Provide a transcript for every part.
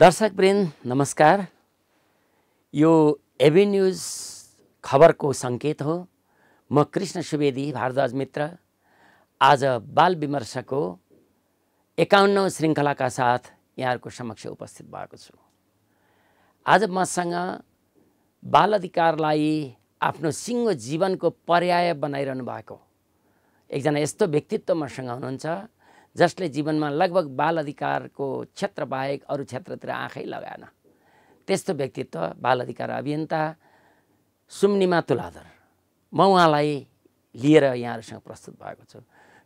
दर्शकवृन्द नमस्कार यो AB news खबरको सङ्केत हो म कृष्ण सुवेदी भारद्वाज मित्र आज बाल विमर्शको एकाउन्नौ श्रृङ्खलाका साथ यहाँहरूको समक्ष उपस्थित भएको छु आज मसँग बाल अधिकारलाई आफ्नो सिङ्गो जीवनको पर्याय बनाइरहनु भएको एकजना यस्तो व्यक्तित्व मसँग हुनुहुन्छ जसले जीवनमा लगभग बाल अधिकारको क्षेत्र बाहेक अरू क्षेत्रतिर आँखै लगाएन त्यस्तो व्यक्तित्व बाल अधिकार अभियन्ता सुम्निमा तुलाधर म उहाँलाई लिएर यहाँहरूसँग प्रस्तुत भएको छु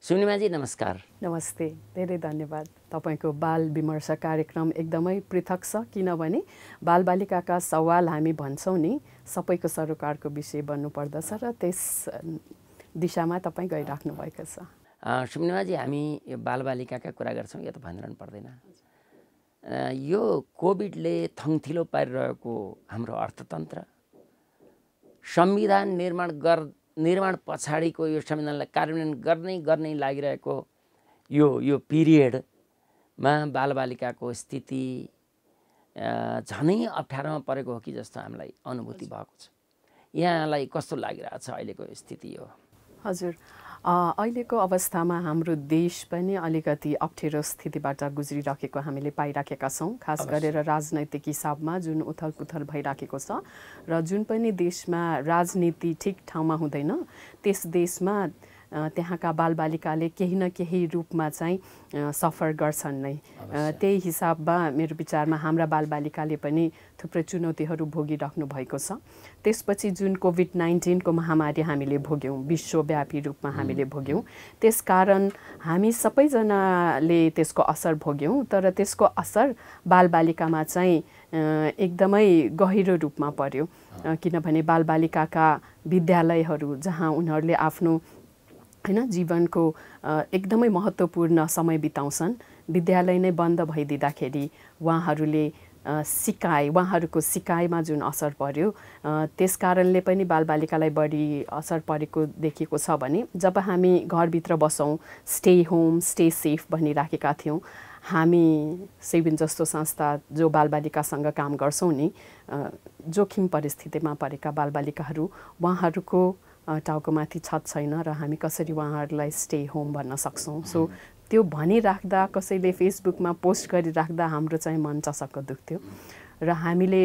सुनिमाजी नमस्कार नमस्ते धेरै धन्यवाद तपाईँको बाल विमर्श कार्यक्रम एकदमै पृथक छ किनभने बालबालिकाका सवाल हामी भन्छौँ नि सबैको सरोकारको विषय बन्नुपर्दछ र त्यस दिशामा तपाईँ गइराख्नु भएको छ सुमिमाजी हामी यो बालबालिकाका कुरा गर्छौँ यो त भनिरहनु पर्दैन यो कोभिडले थङथिलो पारिरहेको हाम्रो अर्थतन्त्र संविधान निर्माण गर् निर्माण पछाडिको यो संविधानलाई कार्यान्वयन गर्नै गर्नै लागिरहेको यो यो पिरियडमा बालबालिकाको स्थिति झनै अप्ठ्यारोमा परेको हो कि जस्तो हामीलाई अनुभूति भएको छ यहाँलाई कस्तो लागिरहेछ अहिलेको स्थिति यो हजुर अहिलेको अवस्थामा हाम्रो देश पनि अलिकति अप्ठ्यारो स्थितिबाट गुज्रिराखेको हामीले पाइराखेका छौँ खास गरेर राजनैतिक हिसाबमा जुन उथल पुथल भइराखेको छ र जुन पनि देशमा राजनीति ठिक ठाउँमा हुँदैन त्यस देशमा त्यहाँका बालबालिकाले केही न केही रूपमा चाहिँ सफर गर्छन् नै त्यही हिसाबमा मेरो विचारमा हाम्रा बालबालिकाले पनि थुप्रै चुनौतीहरू भोगिराख्नु भएको छ त्यसपछि जुन कोभिड नाइन्टिनको महामारी हामीले भोग्यौँ विश्वव्यापी रूपमा हामीले भोग्यौँ त्यसकारण हामी सबैजनाले त्यसको असर भोग्यौँ तर त्यसको असर बालबालिकामा चाहिँ एकदमै गहिरो रूपमा पर्यो किनभने बालबालिकाका विद्यालयहरू जहाँ उनीहरूले आफ्नो होइन जीवनको एकदमै महत्त्वपूर्ण समय बिताउँछन् विद्यालय नै बन्द भइदिँदाखेरि उहाँहरूले सिकाए उहाँहरूको सिकाइमा जुन असर पर्यो त्यस कारणले पनि बालबालिकालाई बढी असर परेको देखिएको छ भने जब हामी घरभित्र बसौँ स्टे होम स्टे सेफ भनिराखेका थियौँ हामी सेविन जस्तो संस्था जो बालबालिकासँग काम गर्छौँ नि जोखिम परिस्थितिमा परेका बालबालिकाहरू उहाँहरूको टाउको माथि छत छैन र हामी कसरी उहाँहरूलाई स्टे होम भन्न सक्छौँ सो त्यो भनिराख्दा कसैले फेसबुकमा पोस्ट गरिराख्दा हाम्रो चाहिँ मन चसक्क दुख्थ्यो र हामीले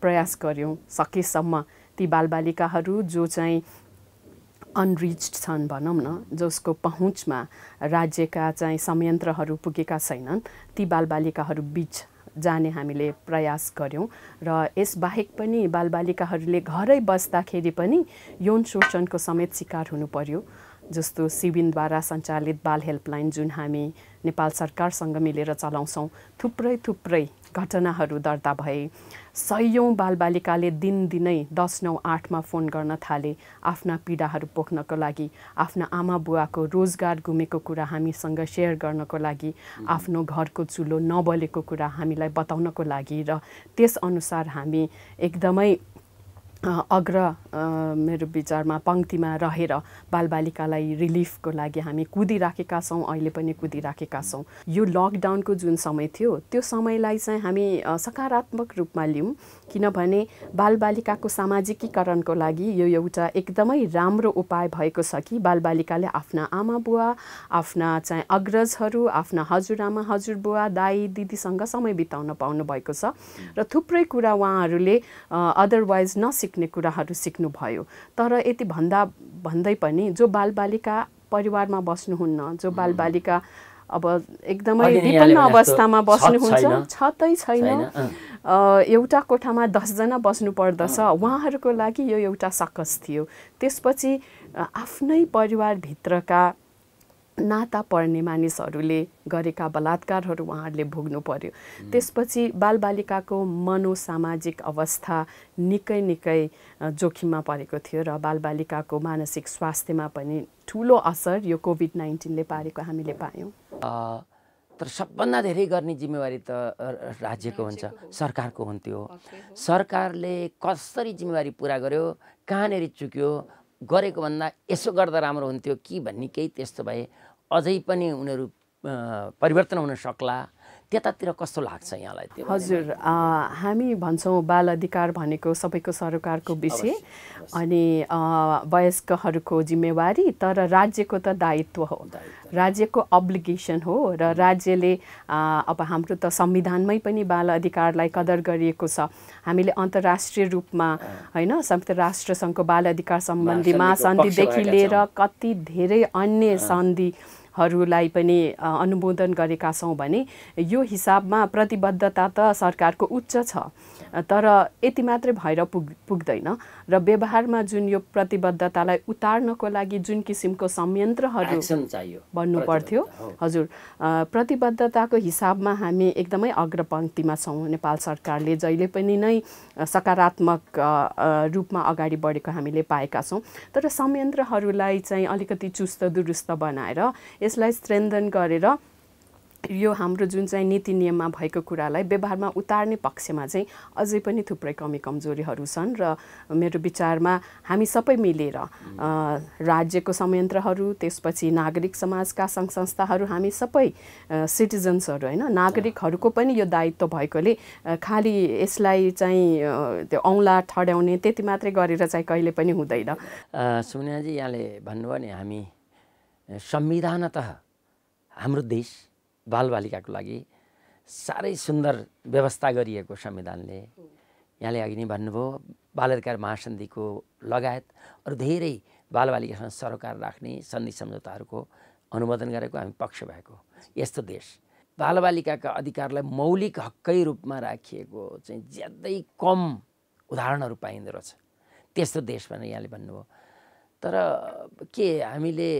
प्रयास गऱ्यौँ सकेसम्म ती बालबालिकाहरू जो चाहिँ अनरिच्ड छन् भनौँ न जसको पहुँचमा राज्यका चाहिँ संयन्त्रहरू पुगेका छैनन् ती बालबालिकाहरू बिच जाने हामीले प्रयास गऱ्यौँ र यसबाहेक पनि बालबालिकाहरूले घरै बस्दाखेरि पनि यौन शोषणको समेत शिकार हुनु पर्यो जस्तो सिबिनद्वारा सञ्चालित बाल हेल्पलाइन जुन हामी नेपाल सरकारसँग मिलेर चलाउँछौँ थुप्रै थुप्रै घटनाहरू दर्ता भए सयौँ बालबालिकाले दिनदिनै दस नौ आठमा फोन गर्न थाले आफ्ना पीडाहरू पोख्नको लागि आफ्ना आमा बुवाको रोजगार गुमेको कुरा हामीसँग सेयर गर्नको लागि आफ्नो घरको चुलो नबलेको कुरा हामीलाई बताउनको लागि र त्यसअनुसार हामी एकदमै अग्र मेरो विचारमा पङ्क्तिमा रहेर बालबालिकालाई रिलिफको लागि हामी कुदिराखेका छौँ अहिले पनि कुदिराखेका छौँ यो लकडाउनको जुन समय थियो त्यो समयलाई चाहिँ हामी सकारात्मक रूपमा लिउँ किनभने बालबालिकाको सामाजिकीकरणको लागि यो एउटा एकदमै राम्रो उपाय भएको छ कि बालबालिकाले आफ्ना आमा बुवा आफ्ना चाहिँ अग्रजहरू आफ्ना हजुरआमा हजुरबुवा दाई दिदीसँग समय बिताउन पाउनु भएको छ र थुप्रै कुरा उहाँहरूले अदरवाइज नसिक्ने कुराहरू सिक्नुभयो तर यति भन्दा भन्दै पनि जो बालबालिका परिवारमा बस्नुहुन्न जो बालबालिका अब एकदमै विपन्न अवस्थामा बस्नुहुन्छ छतै छैन एउटा कोठामा दसजना बस्नु पर्दछ उहाँहरूको लागि यो एउटा सकस थियो त्यसपछि आफ्नै परिवारभित्रका नाता पर्ने मानिसहरूले गरेका बलात्कारहरू उहाँहरूले भोग्नु पर्यो mm. त्यसपछि बालबालिकाको मनोसामाजिक अवस्था निकै निकै जोखिममा परेको थियो र बालबालिकाको मानसिक स्वास्थ्यमा पनि ठुलो असर यो कोभिड नाइन्टिनले पारेको हामीले पायौँ तर सबभन्दा धेरै गर्ने जिम्मेवारी त राज्यको हुन्छ सरकारको हुन्थ्यो सरकारले कसरी जिम्मेवारी पुरा गर्यो कहाँनिर चुक्यो गरेको भन्दा यसो गर्दा राम्रो हुन्थ्यो कि भन्ने केही त्यस्तो भए अझै पनि उनीहरू परिवर्तन हुन सक्ला त्यतातिर कस्तो लाग्छ यहाँलाई त्यो हजुर हामी भन्छौँ बाल अधिकार भनेको सबैको सरकारको विषय अनि वयस्कहरूको जिम्मेवारी तर राज्यको त दायित्व हो राज्यको अब्लिगेसन हो र राज्यले अब हाम्रो त संविधानमै पनि बाल अधिकारलाई कदर गरिएको छ हामीले अन्तर्राष्ट्रिय रूपमा होइन संयुक्त राष्ट्रसङ्घको बाल अधिकार सम्बन्धी महासन्धिदेखि लिएर कति धेरै अन्य सन्धि हरूलाई पनि अनुमोदन गरेका छौँ भने यो हिसाबमा प्रतिबद्धता त सरकारको उच्च छ तर यति मात्रै भएर पुग पुग्दैन र व्यवहारमा जुन यो प्रतिबद्धतालाई उतार्नको लागि जुन किसिमको संयन्त्रहरू भन्नु पर्थ्यो हजुर प्रतिबद्धताको हिसाबमा हामी एकदमै अग्रपङ्क्तिमा छौँ नेपाल सरकारले जहिले पनि नै सकारात्मक रूपमा अगाडि बढेको हामीले पाएका छौँ तर संयन्त्रहरूलाई चाहिँ अलिकति चुस्त दुरुस्त बनाएर यसलाई स्ट्रेन्थन गरेर यो हाम्रो जुन चाहिँ नीति नियममा भएको कुरालाई व्यवहारमा उतार्ने पक्षमा चाहिँ अझै पनि थुप्रै कमी कमजोरीहरू छन् र मेरो विचारमा हामी सबै मिलेर राज्यको संयन्त्रहरू त्यसपछि नागरिक समाजका सङ्घ संस्थाहरू हामी सबै सिटिजन्सहरू होइन नागरिकहरूको पनि यो दायित्व भएकोले खालि यसलाई चाहिँ त्यो औँला ठड्याउने त्यति मात्रै गरेर चाहिँ कहिले पनि हुँदैन सुनियाजी यहाँले भन्नुभयो नि हामी संविधानत हाम्रो देश बालबालिकाको लागि साह्रै सुन्दर व्यवस्था गरिएको संविधानले यहाँले अघि नै भन्नुभयो बाल अधिकार महासन्धिको लगायत अरू धेरै बालबालिकासँग सरोकार राख्ने सन्धि सम्झौताहरूको अनुमोदन गरेको हामी पक्ष भएको यस्तो देश बालबालिकाका अधिकारलाई मौलिक हक्कै रूपमा राखिएको चाहिँ ज्यादै कम उदाहरणहरू पाइँदो रहेछ त्यस्तो देश भनेर यहाँले भन्नुभयो तर के हामीले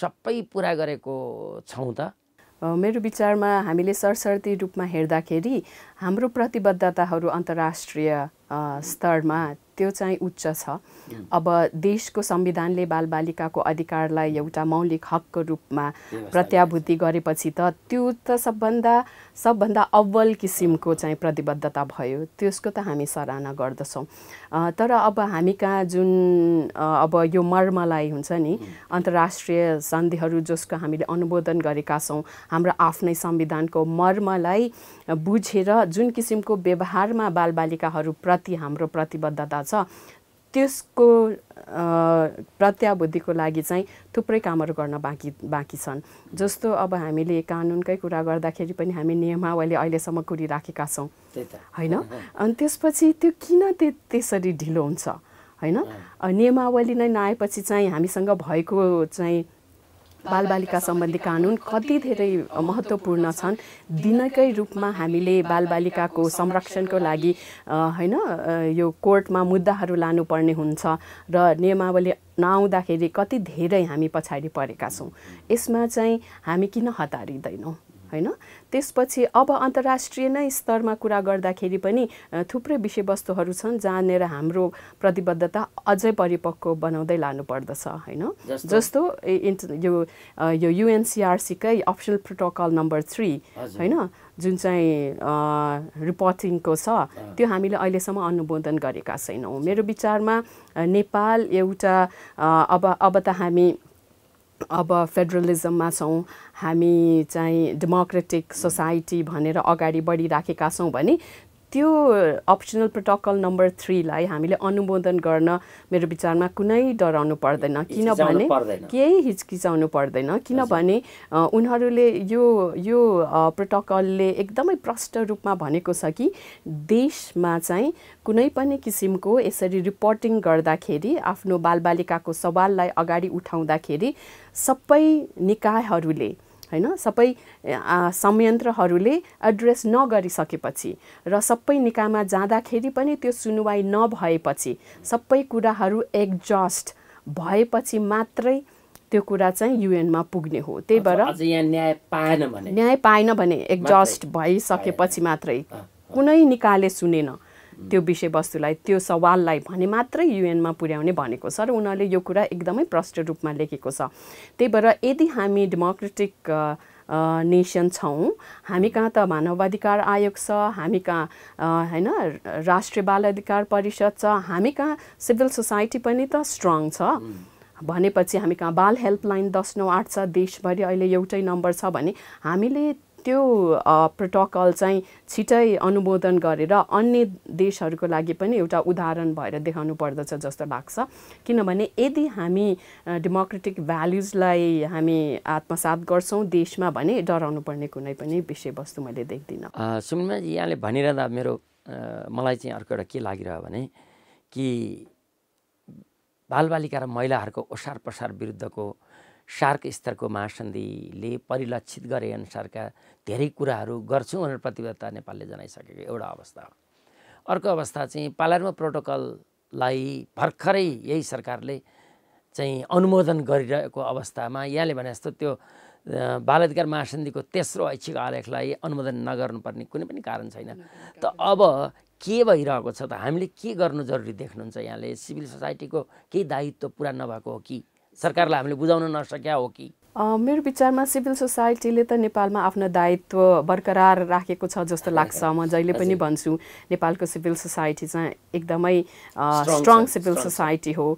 सबै पुरा गरेको छौँ त मेरो विचारमा हामीले सरसर्ती रूपमा हेर्दाखेरि हाम्रो प्रतिबद्धताहरू अन्तर्राष्ट्रिय स्तरमा त्यो चाहिँ उच्च छ अब देशको संविधानले बालबालिकाको अधिकारलाई एउटा मौलिक हकको रूपमा प्रत्याभूति गरेपछि त त्यो त सबभन्दा सबभन्दा अव्वल किसिमको चाहिँ प्रतिबद्धता भयो त्यसको त हामी सराहना गर्दछौँ तर अब हामी कहाँ जुन अब यो मर्मलाई हुन्छ नि अन्तर्राष्ट्रिय सन्धिहरू जसको हामीले अनुमोदन गरेका छौँ हाम्रो आफ्नै संविधानको मर्मलाई बुझेर जुन किसिमको व्यवहारमा बालबालिकाहरूप्रति हाम्रो प्रतिबद्धता छ त्यसको प्रत्याबुद्धिको लागि चाहिँ थुप्रै कामहरू गर्न बाँकी बाँकी छन् जस्तो अब हामीले कानुनकै कुरा गर्दाखेरि पनि हामी नियमावली अहिलेसम्म कुरिराखेका छौँ होइन अनि त्यसपछि त्यो किन त्यो त्यसरी ढिलो हुन्छ होइन नियमावली नै नआएपछि चाहिँ हामीसँग भएको चाहिँ बालबालिका सम्बन्धी कानुन कति धेरै महत्त्वपूर्ण छन् दिनकै रूपमा हामीले बालबालिकाको संरक्षणको लागि होइन यो कोर्टमा मुद्दाहरू लानुपर्ने हुन्छ र नियमावली नआउँदाखेरि कति धेरै हामी पछाडि परेका छौँ यसमा चाहिँ हामी किन हतारिँदैनौँ होइन त्यसपछि अब अन्तर्राष्ट्रिय नै स्तरमा कुरा गर्दाखेरि पनि थुप्रै विषयवस्तुहरू छन् जहाँनिर हाम्रो प्रतिबद्धता अझै परिपक्व बनाउँदै लानुपर्दछ होइन जस्तो यो यो युएनसिआरसीकै अप्सनल प्रोटोकल नम्बर थ्री होइन जुन चाहिँ रिपोर्टिङको छ त्यो हामीले अहिलेसम्म अनुमोदन गरेका छैनौँ मेरो विचारमा नेपाल एउटा अब अब त हामी अब फेडरलिजममा छौँ हामी चाहिँ डेमोक्रेटिक सोसाइटी भनेर अगाडि बढिराखेका छौँ भने त्यो अप्सनल प्रोटोकल नम्बर थ्रीलाई हामीले अनुमोदन गर्न मेरो विचारमा कुनै डराउनु पर्दैन किनभने केही हिचकिचाउनु पर्दैन किनभने उनीहरूले यो यो प्रोटोकलले एकदमै प्रष्ट रूपमा भनेको छ कि देशमा चाहिँ कुनै पनि किसिमको यसरी रिपोर्टिङ गर्दाखेरि आफ्नो बालबालिकाको सवाललाई अगाडि उठाउँदाखेरि सबै निकायहरूले होइन सबै संयन्त्रहरूले एड्रेस नगरिसकेपछि र सबै निकामा जाँदाखेरि पनि त्यो सुनवाई नभएपछि सबै कुराहरू एक्जस्ट भएपछि मात्रै त्यो कुरा चाहिँ युएनमा पुग्ने हो त्यही भएर न्याय पाएन भने न्याय पाएन भने एक्जस्ट भइसकेपछि मात्रै कुनै निकाले सुनेन त्यो विषयवस्तुलाई त्यो सवाललाई भने मात्रै युएनमा पुर्याउने भनेको छ र उनीहरूले यो कुरा एकदमै प्रष्ट रूपमा लेखेको छ त्यही भएर यदि हामी डेमोक्रेटिक नेसन छौँ हामी कहाँ त मानवाधिकार आयोग छ हामी कहाँ होइन राष्ट्रिय बाल अधिकार परिषद छ हामी कहाँ सिभिल सोसाइटी पनि त स्ट्रङ छ भनेपछि हामी कहाँ बाल हेल्पलाइन दस नौ आठ छ देशभरि अहिले एउटै नम्बर छ भने हामीले त्यो प्रोटोकल चाहिँ छिटै अनुमोदन गरेर अन्य देशहरूको लागि पनि एउटा उदाहरण भएर देखाउनु पर्दछ जस्तो लाग्छ किनभने यदि हामी डेमोक्रेटिक भ्याल्युजलाई हामी आत्मसात गर्छौँ देशमा भने डराउनु पर्ने कुनै पनि विषयवस्तु मैले देख्दिनँ सुनमाजी यहाँले भनिरहँदा मेरो मलाई चाहिँ अर्को एउटा के लागिरह्यो भने कि बालबालिका र महिलाहरूको ओसार प्रसार विरुद्धको सार्क स्तरको महासन्धिले परिलक्षित गरे अनुसारका धेरै कुराहरू गर्छौँ भनेर प्रतिबद्धता नेपालले जनाइसकेको एउटा अवस्था हो अर्को अवस्था चाहिँ पालार्मो प्रोटोकललाई भर्खरै यही सरकारले चाहिँ अनुमोदन गरिरहेको अवस्थामा यहाँले भने जस्तो त्यो अधिकार महासन्धिको तेस्रो ऐच्छिक आलेखलाई अनुमोदन नगर्नुपर्ने कुनै पनि कारण छैन त अब के भइरहेको छ त हामीले के गर्नु जरुरी देख्नुहुन्छ यहाँले सिभिल सोसाइटीको केही दायित्व पुरा नभएको हो कि सरकारलाई हामीले बुझाउन नसक्या हो कि मेरो विचारमा सिभिल सोसाइटीले त नेपालमा आफ्नो दायित्व बरकरार राखेको छ जस्तो लाग्छ म जहिले पनि भन्छु नेपालको सिभिल सोसाइटी चाहिँ एकदमै स्ट्रङ सिभिल सोसाइटी हो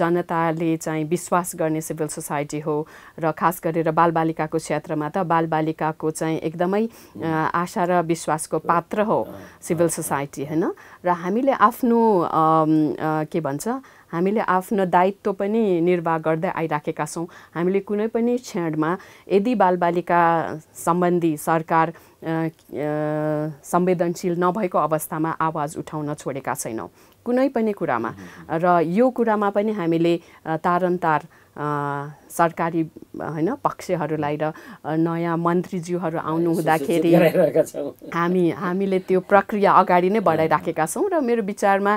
जनताले चाहिँ विश्वास गर्ने सिभिल सोसाइटी हो र खास गरेर बालबालिकाको क्षेत्रमा त बालबालिकाको चाहिँ एकदमै आशा र विश्वासको पात्र हो सिभिल सोसाइटी होइन र हामीले आफ्नो के भन्छ हामीले आफ्नो दायित्व पनि निर्वाह गर्दै आइराखेका छौँ हामीले कुनै पनि क्षणमा यदि बालबालिका सम्बन्धी सरकार संवेदनशील नभएको अवस्थामा आवाज उठाउन छोडेका छैनौँ कुनै पनि कुरामा र यो कुरामा पनि हामीले तारन्तार सरकारी होइन पक्षहरूलाई र नयाँ मन्त्रीज्यूहरू आउनु हुँदाखेरि हामी हामीले त्यो प्रक्रिया अगाडि नै बढाइराखेका छौँ र मेरो विचारमा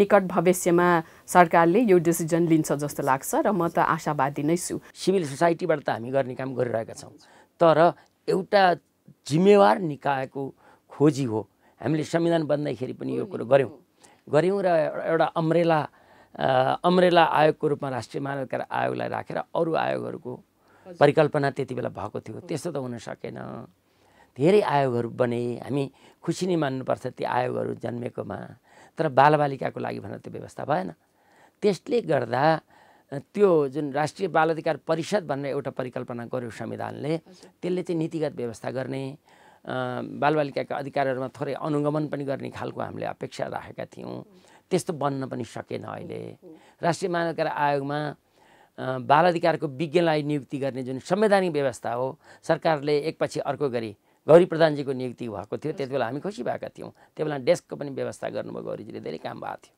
निकट भविष्यमा सरकारले यो डिसिजन लिन्छ जस्तो लाग्छ र म त आशावादी नै छु सिभिल सोसाइटीबाट त हामी गर्ने काम गरिरहेका छौँ तर एउटा जिम्मेवार निकायको खोजी हो हामीले संविधान बन्दाखेरि पनि यो कुरो गऱ्यौँ गऱ्यौँ र एउटा अम्रेला अम्रेला आयोगको रूपमा राष्ट्रिय मानवाधिकार आयोगलाई राखेर अरू आयोगहरूको परिकल्पना त्यति बेला भएको थियो त्यस्तो त हुन सकेन धेरै आयोगहरू बने हामी खुसी नै मान्नुपर्छ ती आयोगहरू जन्मेकोमा तर बालबालिकाको लागि भनेर त्यो व्यवस्था भएन त्यसले गर्दा त्यो जुन राष्ट्रिय बाल अधिकार परिषद भन्ने एउटा परिकल्पना गर्यो संविधानले त्यसले चाहिँ नीतिगत व्यवस्था गर्ने बालबालिकाका अधिकारहरूमा थोरै अनुगमन पनि गर्ने खालको हामीले अपेक्षा राखेका थियौँ त्यस्तो बन्न पनि सकेन अहिले राष्ट्रिय मानवाधिकार आयोगमा बाल अधिकारको विज्ञलाई नियुक्ति गर्ने जुन संवैधानिक व्यवस्था हो सरकारले एकपछि अर्को गरी गौरी प्रधानजीको नियुक्ति भएको थियो त्यति बेला हामी खुसी भएका थियौँ त्यो बेला डेस्कको पनि व्यवस्था गर्नुभयो गौरीजीले धेरै काम भएको थियो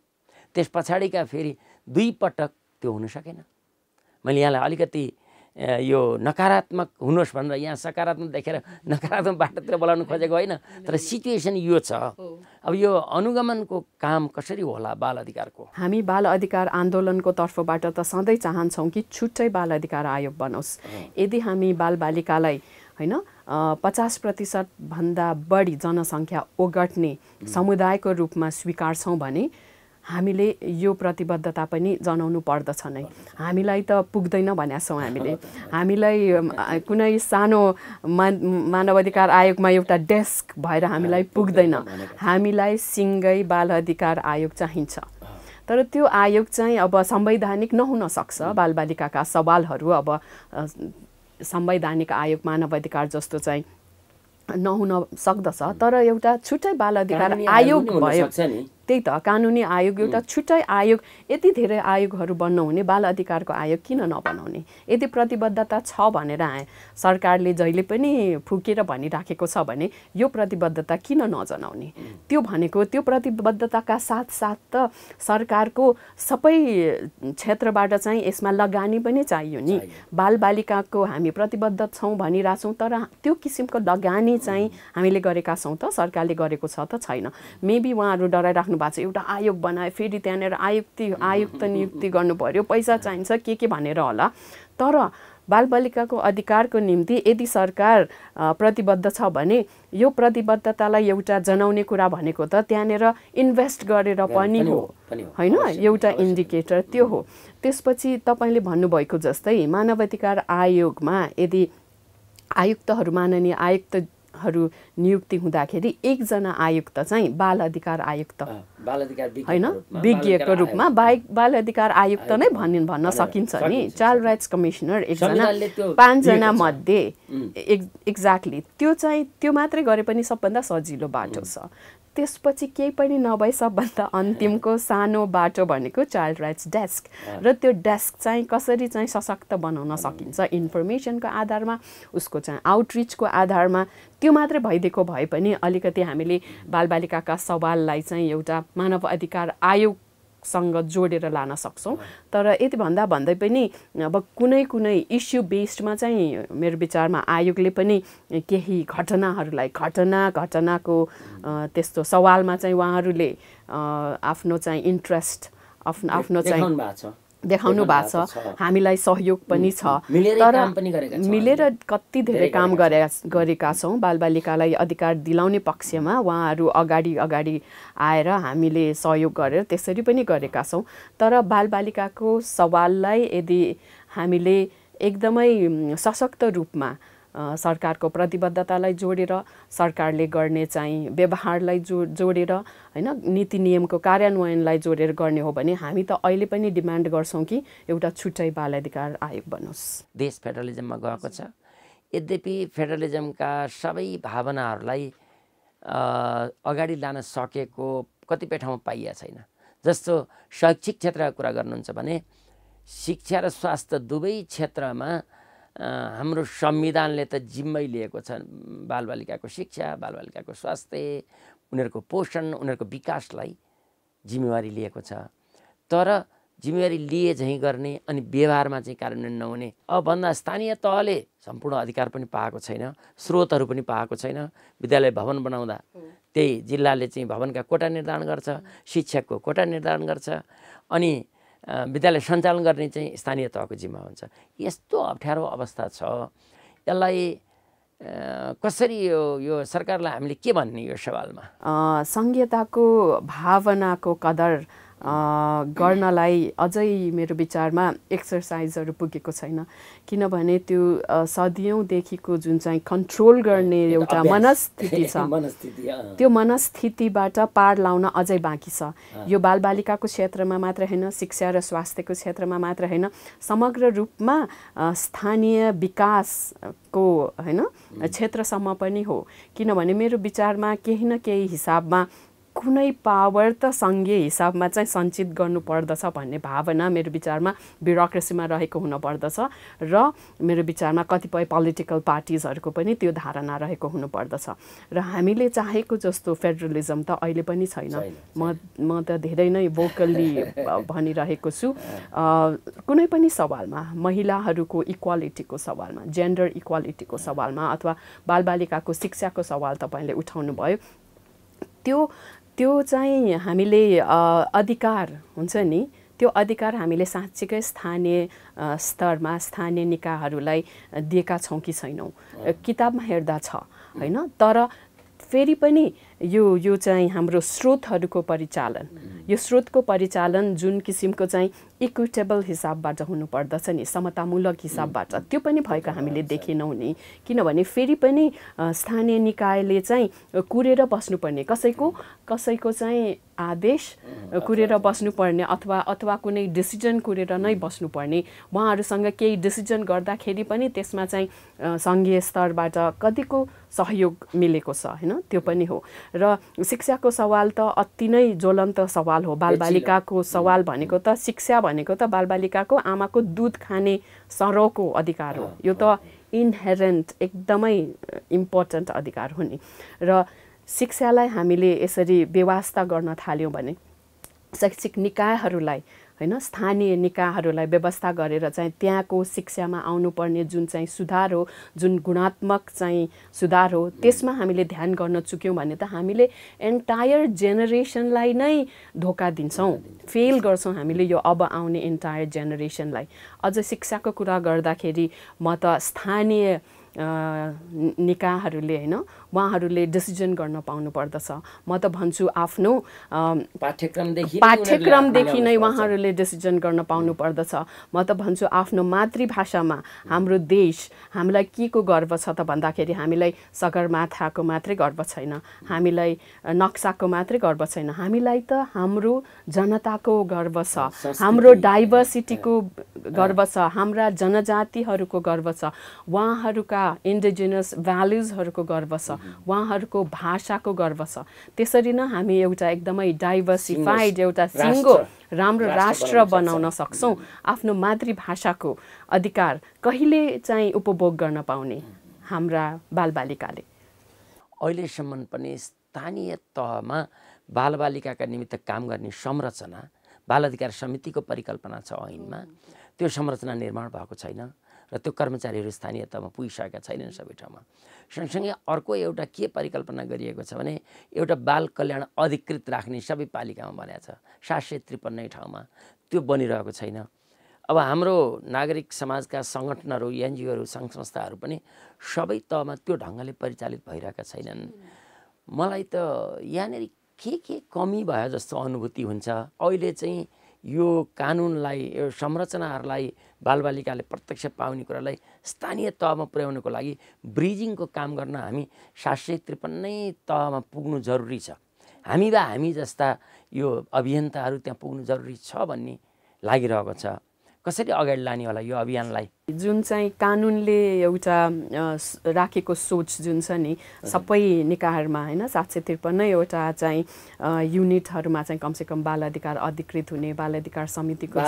त्यस पछाडिका फेरि दुई पटक त्यो हुन सकेन मैले यहाँलाई अलिकति यो नकारात्मक हुनुहोस् भनेर यहाँ सकारात्मक देखेर नकारात्मक बाटोतिर बोलाउनु खोजेको होइन तर सिचुएसन यो छ अब यो अनुगमनको काम कसरी होला बाल अधिकारको हामी बाल अधिकार आन्दोलनको तर्फबाट त सधैँ चाहन्छौँ कि छुट्टै बाल अधिकार आयोग बनोस् यदि हामी बाल बालिकालाई होइन पचास प्रतिशतभन्दा बढी जनसङ्ख्या ओगट्ने समुदायको रूपमा स्वीकार्छौँ भने हामीले यो प्रतिबद्धता पनि जनाउनु पर्दछ नै हामीलाई त पुग्दैन भनेका छौँ हामीले हामीलाई कुनै सानो मानव मानवाधिकार आयोगमा एउटा डेस्क भएर हामीलाई पुग्दैन हामीलाई सिँगै बाल अधिकार आयोग चाहिन्छ तर त्यो आयोग चाहिँ अब संवैधानिक नहुन सक्छ बालबालिकाका सवालहरू अब संवैधानिक आयोग मानव अधिकार जस्तो चाहिँ नहुन सक्दछ तर एउटा छुट्टै बाल अधिकार आयोग भयो त्यही त कानुनी आयोग एउटा छुट्टै आयोग यति धेरै आयोगहरू हुने बाल अधिकारको आयोग किन नबनाउने यदि प्रतिबद्धता छ भनेर आए सरकारले जहिले पनि फुकेर भनिराखेको छ भने यो प्रतिबद्धता किन नजनाउने त्यो भनेको त्यो प्रतिबद्धताका साथ साथ त सरकारको सबै क्षेत्रबाट चाहिँ यसमा लगानी पनि चाहियो नि बालबालिकाको हामी प्रतिबद्ध छौँ भनिरहेछौँ तर त्यो किसिमको लगानी चाहिँ हामीले गरेका छौँ त सरकारले गरेको छ त छैन मेबी उहाँहरू डराइराख्नु सक्नु भएको छ एउटा आयोग बनायो फेरि त्यहाँनिर आयुक्ति आयुक्त नियुक्ति गर्नु पऱ्यो पैसा चाहिन्छ के के भनेर होला तर बालबालिकाको अधिकारको निम्ति यदि सरकार प्रतिबद्ध छ भने यो प्रतिबद्धतालाई एउटा जनाउने कुरा भनेको त त्यहाँनिर इन्भेस्ट गरेर पनि हो होइन एउटा इन्डिकेटर त्यो हो त्यसपछि तपाईँले भन्नुभएको जस्तै मानवाधिकार आयोगमा यदि आयुक्तहरू माननीय आयुक्त हरू नियुक्ति हुँदाखेरि एकजना आयुक्त चाहिँ बाल अधिकार आयुक्त होइन विज्ञको रूपमा बाहेक बाल अधिकार आयुक्त नै भनिन् भन्न सकिन्छ नि चाइल्ड राइट्स कमिसनर एकजना पाँचजना मध्ये एक्ज्याक्टली त्यो चाहिँ त्यो मात्रै गरे पनि सबभन्दा सजिलो बाटो छ त्यसपछि केही पनि नभए सबभन्दा अन्तिमको सानो बाटो भनेको चाइल्ड राइट्स डेस्क र त्यो डेस्क चाहिँ कसरी चाहिँ सशक्त बनाउन सकिन्छ इन्फर्मेसनको आधारमा उसको चाहिँ आउटरिचको आधारमा त्यो मात्रै भइदिएको भए पनि अलिकति हामीले बालबालिकाका सवाललाई चाहिँ एउटा मानव अधिकार आयोग सँग जोडेर लान सक्छौँ तर यति भन्दा भन्दै पनि अब कुनै कुनै इस्यु बेस्डमा चाहिँ मेरो विचारमा आयोगले पनि केही घटनाहरूलाई घटना घटनाको त्यस्तो सवालमा चाहिँ उहाँहरूले आफ्नो चाहिँ इन्ट्रेस्ट आफ्नो आफ्नो चाहिँ देखाउनु भएको छ हामीलाई सहयोग पनि छ तर मिलेर कति धेरै काम गरे गरेका छौँ बालबालिकालाई अधिकार दिलाउने पक्षमा उहाँहरू अगाडि अगाडि आएर हामीले सहयोग गरेर त्यसरी पनि गरेका छौँ तर बालबालिकाको सवाललाई यदि हामीले एकदमै सशक्त रूपमा सरकारको प्रतिबद्धतालाई जोडेर सरकारले गर्ने चाहिँ व्यवहारलाई जो जोडेर होइन नीति नियमको कार्यान्वयनलाई जोडेर गर्ने हो भने हामी त अहिले पनि डिमान्ड गर्छौँ कि एउटा छुट्टै बाल अधिकार आयोग बनोस् देश फेडरलिजममा गएको छ यद्यपि फेडरलिजमका सबै भावनाहरूलाई अगाडि लान सकेको कतिपय ठाउँमा पाइएको छैन जस्तो शैक्षिक क्षेत्रको कुरा गर्नुहुन्छ भने शिक्षा र स्वास्थ्य दुवै क्षेत्रमा हाम्रो संविधानले त जिम्मै लिएको छ बालबालिकाको शिक्षा बालबालिकाको स्वास्थ्य उनीहरूको पोषण उनीहरूको विकासलाई जिम्मेवारी लिएको छ तर जिम्मेवारी लिए झैँ गर्ने अनि व्यवहारमा चाहिँ कार्यान्वयन नहुने अब भन्दा स्थानीय तहले सम्पूर्ण अधिकार पनि पाएको छैन स्रोतहरू पनि पाएको छैन विद्यालय भवन बनाउँदा त्यही जिल्लाले चाहिँ भवनका कोटा निर्धारण गर्छ शिक्षकको कोटा निर्धारण गर्छ अनि विद्यालय सञ्चालन गर्ने चाहिँ स्थानीय तहको जिम्मा हुन्छ यस्तो अप्ठ्यारो अवस्था छ यसलाई कसरी यो यो सरकारलाई हामीले के भन्ने यो सवालमा सङ्घीयताको भावनाको कदर गर्नलाई अझै मेरो विचारमा एक्सर्साइजहरू पुगेको छैन किनभने त्यो सदियौँदेखिको जुन चाहिँ कन्ट्रोल गर्ने एउटा मनस्थिति छ त्यो मनस्थितिबाट पार लाउन अझै बाँकी छ यो बालबालिकाको क्षेत्रमा मात्र होइन शिक्षा र स्वास्थ्यको क्षेत्रमा मात्र होइन समग्र रूपमा स्थानीय विकासको होइन क्षेत्रसम्म पनि हो किनभने मेरो विचारमा केही न केही हिसाबमा कुनै पावर त सङ्घीय हिसाबमा चाहिँ सञ्चित गर्नुपर्दछ भन्ने भावना मेरो विचारमा ब्युरोक्रेसीमा रहेको हुनुपर्दछ र मेरो विचारमा कतिपय पोलिटिकल पार्टिजहरूको पनि त्यो धारणा रहेको हुनुपर्दछ र हामीले चाहेको जस्तो फेडरलिजम त अहिले पनि छैन म म त धेरै नै भोकल्ली भनिरहेको छु कुनै पनि सवालमा महिलाहरूको इक्वालिटीको सवालमा जेन्डर इक्वालिटीको सवालमा अथवा बालबालिकाको शिक्षाको सवाल तपाईँले उठाउनुभयो त्यो त्यो चाहिँ हामीले अधिकार हुन्छ नि त्यो अधिकार हामीले साँच्चीकै स्थानीय स्तरमा स्थानीय निकायहरूलाई दिएका छौँ कि छैनौँ किताबमा हेर्दा छ होइन तर फेरि पनि यो यो चाहिँ हाम्रो स्रोतहरूको परिचालन यो स्रोतको परिचालन जुन किसिमको चाहिँ इक्विटेबल हिसाबबाट हुनुपर्दछ नि समतामूलक हिसाबबाट त्यो पनि भएको हामीले देखेनौँ नि किनभने फेरि पनि स्थानीय निकायले चाहिँ कुरेर बस्नुपर्ने कसैको कसैको चाहिँ आदेश कुरेर बस्नुपर्ने अथवा अथवा कुनै डिसिजन कुरेर नै बस्नुपर्ने उहाँहरूसँग केही डिसिजन गर्दाखेरि पनि त्यसमा चाहिँ सङ्घीय स्तरबाट कतिको सहयोग मिलेको छ होइन त्यो पनि हो र शिक्षाको सवाल त अति नै ज्वलन्त सवाल हो बालबालिकाको सवाल भनेको त शिक्षा भनेको त बालबालिकाको आमाको दुध खाने सरौको अधिकार हो यो त इनहेरेन्ट एकदमै इम्पोर्टेन्ट अधिकार हो नि र शिक्षालाई हामीले यसरी व्यवस्था गर्न थाल्यौँ भने शैक्षिक निकायहरूलाई होइन स्थानीय निकायहरूलाई व्यवस्था गरेर चाहिँ त्यहाँको शिक्षामा आउनुपर्ने जुन चाहिँ सुधार हो जुन गुणात्मक चाहिँ सुधार हो त्यसमा हामीले ध्यान गर्न चुक्यौँ भने त हामीले एन्टायर जेनेरेसनलाई नै धोका दिन्छौँ फेल गर्छौँ हामीले यो अब आउने एन्टायर जेनेरेसनलाई अझ शिक्षाको कुरा गर्दाखेरि म त स्थानीय निकायहरूले होइन उहाँहरूले डिसिजन गर्न पाउनु पर्दछ म त भन्छु आफ्नो पाठ्यक्रमदेखि पाठ्यक्रमदेखि नै उहाँहरूले डिसिजन गर्न पाउनु पर्दछ म त भन्छु आफ्नो मातृभाषामा हाम्रो देश हामीलाई के को गर्व छ त भन्दाखेरि हामीलाई सगरमाथाको मात्रै गर्व छैन हामीलाई नक्साको मात्रै गर्व छैन हामीलाई त हाम्रो जनताको गर्व छ हाम्रो डाइभर्सिटीको गर्व छ हाम्रा जनजातिहरूको गर्व छ उहाँहरूका इन्डिजिनस भ्याल्युजहरूको गर्व छ mhm. उहाँहरूको भाषाको गर्व छ त्यसरी नै हामी एउटा एकदमै डाइभर्सिफाइड एउटा सिङ्गो राम्रो राष्ट्र बनाउन सक्छौँ mhm. आफ्नो मातृभाषाको अधिकार कहिले चाहिँ उपभोग गर्न पाउने हाम्रा बालबालिकाले अहिलेसम्म पनि स्थानीय तहमा बालबालिकाका निमित्त काम गर्ने संरचना बाल अधिकार समितिको परिकल्पना छ ऐनमा त्यो संरचना निर्माण भएको छैन र त्यो कर्मचारीहरू स्थानीय तहमा पुगिसकेका छैनन् सबै ठाउँमा सँगसँगै अर्को एउटा के परिकल्पना गरिएको छ भने एउटा बाल कल्याण अधिकृत राख्ने सबै पालिकामा बनाएको छ सात सय त्रिपन्नै ठाउँमा त्यो बनिरहेको छैन अब हाम्रो नागरिक समाजका सङ्गठनहरू एनजिओहरू सङ्घ संस्थाहरू पनि सबै तहमा त्यो ढङ्गले परिचालित भइरहेका छैनन् मलाई त यहाँनिर के के कमी भयो जस्तो अनुभूति हुन्छ अहिले चाहिँ यो कानुनलाई यो संरचनाहरूलाई बालबालिकाले प्रत्यक्ष पाउने कुरालाई स्थानीय तहमा पुर्याउनको लागि ब्रिजिङको काम गर्न हामी सात सय त्रिपन्नै तहमा पुग्नु जरुरी छ हामी वा हामी जस्ता यो अभियन्ताहरू त्यहाँ पुग्नु जरुरी छ भन्ने लागिरहेको छ कसरी अगाडि लाने होला यो अभियानलाई जुन चाहिँ कानुनले एउटा राखेको सोच जुन छ नि सबै निकायहरूमा होइन सात सय त्रिपन्नैवटा चाहिँ युनिटहरूमा चाहिँ कमसेकम बाल अधिकार अधिकृत हुने बाल अधिकार समितिको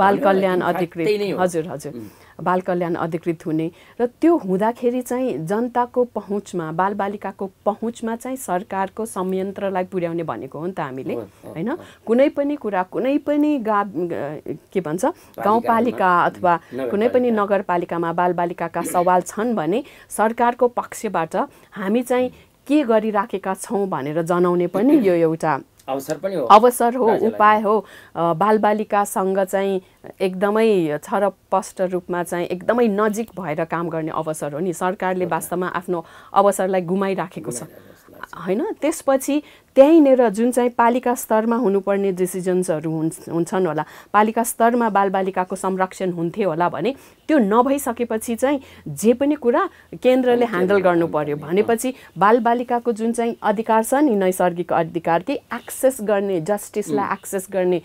बाल कल्याण अधिकृत हजुर हजुर बाल कल्याण अधिकृत हुने र त्यो हुँदाखेरि चाहिँ जनताको पहुँचमा बाल बालिकाको पहुँचमा चाहिँ सरकारको संयन्त्रलाई पुर्याउने भनेको हो नि त हामीले होइन कुनै पनि कुरा कुनै पनि गा के भन्छ गाउँपालिका अथवा कुनै पनि नगरपालिकामा बालबालिकाका सवाल छन् भने सरकारको पक्षबाट हामी चाहिँ के गरिराखेका छौँ भनेर जनाउने पनि यो एउटा अवसर पनि हो अवसर हो उपाय हो बालबालिकासँग चाहिँ एकदमै छरपष्ट रूपमा चाहिँ एकदमै नजिक भएर काम गर्ने अवसर हो नि सरकारले वास्तवमा आफ्नो अवसरलाई गुमाइराखेको छ होइन त्यसपछि त्यहीँनिर जुन चाहिँ पालिका स्तरमा हुनुपर्ने डिसिजन्सहरू हुन्छन् होला पालिका स्तरमा बालबालिकाको संरक्षण हुन्थ्यो होला भने त्यो नभइसकेपछि चाहिँ जे पनि कुरा केन्द्रले ह्यान्डल गर्नु पर्यो भनेपछि बालबालिकाको जुन चाहिँ अधिकार छ नि नैसर्गिक अधिकार कि एक्सेस गर्ने जस्टिसलाई एक्सेस गर्ने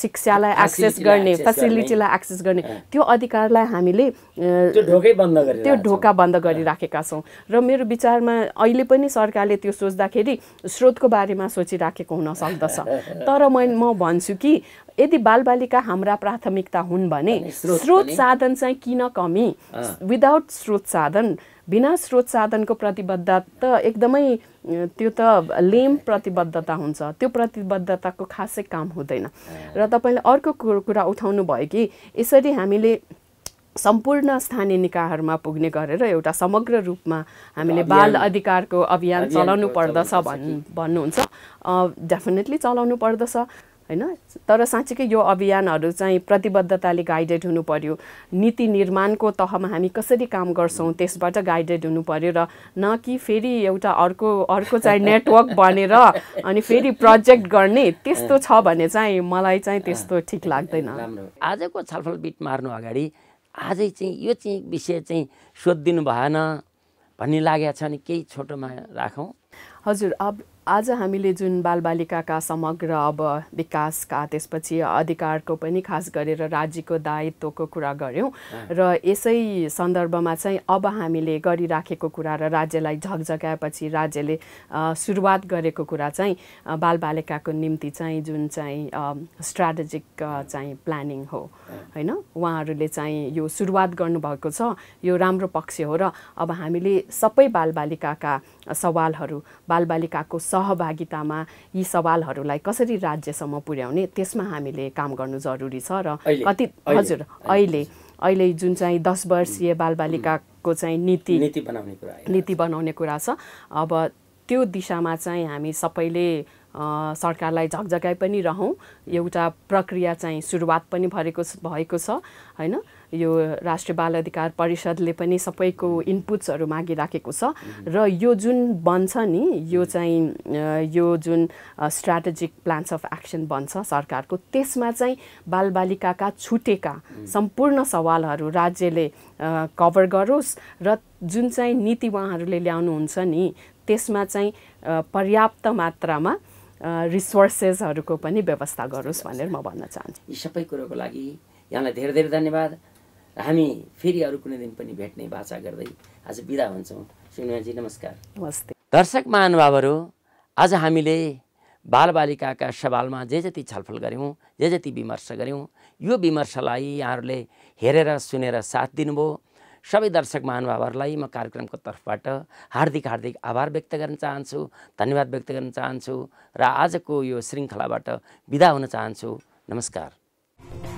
शिक्षालाई एक्सेस गर्ने फेसिलिटीलाई एक्सेस गर्ने त्यो अधिकारलाई हामीले त्यो ढोका बन्द गरिराखेका छौँ र मेरो विचारमा अहिले पनि सरकारले त्यो सोच्दाखेरि स्रोतको बारेमा सोचिराखेको हुन सक्दछ तर म भन्छु कि यदि बालबालिका हाम्रा प्राथमिकता हुन् भने स्रोत साधन चाहिँ किन कमी विदाउट स्रोत साधन बिना स्रोत साधनको प्रतिबद्धता त एकदमै त्यो त लेम प्रतिबद्धता हुन्छ त्यो प्रतिबद्धताको खासै काम हुँदैन र तपाईँले अर्को कुरा उठाउनु भयो कि यसरी हामीले सम्पूर्ण स्थानीय निकायहरूमा पुग्ने गरेर एउटा समग्र रूपमा हामीले बाल अधिकारको अभियान चलाउनु पर्दछ भन् भन्नुहुन्छ डेफिनेटली चलाउनु पर्दछ होइन तर साँच्चीकै यो अभियानहरू चाहिँ प्रतिबद्धताले गाइडेड हुनु पर्यो नीति निर्माणको तहमा हामी कसरी काम गर्छौँ त्यसबाट गाइडेड हुनु पर्यो र न कि फेरि एउटा अर्को अर्को चाहिँ नेटवर्क बनेर अनि फेरि प्रोजेक्ट गर्ने त्यस्तो छ भने चाहिँ मलाई चाहिँ त्यस्तो ठिक लाग्दैन आजको छलफल बिट मार्नु अगाडि आजै चाहिँ यो चाहिँ विषय चाहिँ सोधिदिनु भएन भन्ने लागेको छ भने केही छोटोमा राखौँ हजुर अब आज हामीले जुन बालबालिकाका समग्र अब विकासका त्यसपछि अधिकारको पनि खास गरेर राज्यको दायित्वको कुरा गऱ्यौँ र यसै सन्दर्भमा चाहिँ अब हामीले गरिराखेको कुरा र राज्यलाई झकझगाएपछि राज्यले सुरुवात गरेको कुरा चाहिँ बालबालिकाको निम्ति चाहिँ जुन चाहिँ स्ट्राटेजिक चाहिँ प्लानिङ हो होइन उहाँहरूले चाहिँ यो सुरुवात गर्नुभएको छ यो राम्रो पक्ष हो र अब हामीले सबै बालबालिकाका सवालहरू बालबालिकाको सहभागितामा यी सवालहरूलाई कसरी राज्यसम्म पुर्याउने त्यसमा हामीले काम गर्नु जरुरी छ र कति हजुर अहिले अहिले जुन चाहिँ दस वर्षीय बालबालिकाको चाहिँ नीति नीति बनाउने कुरा नीति बनाउने कुरा छ अब त्यो दिशामा चाहिँ हामी सबैले सरकारलाई झकझगाइ पनि रहौँ एउटा प्रक्रिया चाहिँ सुरुवात पनि भएको भएको छ होइन यो राष्ट्रिय बाल अधिकार परिषदले पनि सबैको इनपुट्सहरू मागिराखेको छ र यो जुन बन्छ नि यो चाहिँ यो जुन स्ट्राटेजिक प्लान्स अफ एक्सन बन्छ सरकारको त्यसमा चाहिँ बालबालिकाका छुटेका सम्पूर्ण सवालहरू राज्यले कभर गरोस् र जुन चाहिँ नीति उहाँहरूले ल्याउनुहुन्छ नि त्यसमा चाहिँ पर्याप्त मात्रामा रिसोर्सेसहरूको पनि व्यवस्था गरोस् भनेर म भन्न चाहन्छु यी सबै कुरोको लागि यहाँलाई धेरै धेरै धन्यवाद हामी फेरि अरू कुनै दिन पनि भेट्ने बाचा गर्दै आज बिदा हुन्छौँ सुनमाजी नमस्कार नमस्ते दर्शक महानुभावहरू आज हामीले बालबालिकाका सवालमा जे जति छलफल गऱ्यौँ जे जति विमर्श गऱ्यौँ यो विमर्शलाई यहाँहरूले हेरेर सुनेर साथ दिनुभयो सबै दर्शक महानुभावहरूलाई म कार्यक्रमको तर्फबाट हार्दिक हार्दिक आभार व्यक्त गर्न चाहन्छु धन्यवाद व्यक्त गर्न चाहन्छु र आजको यो श्रृङ्खलाबाट बिदा हुन चाहन्छु नमस्कार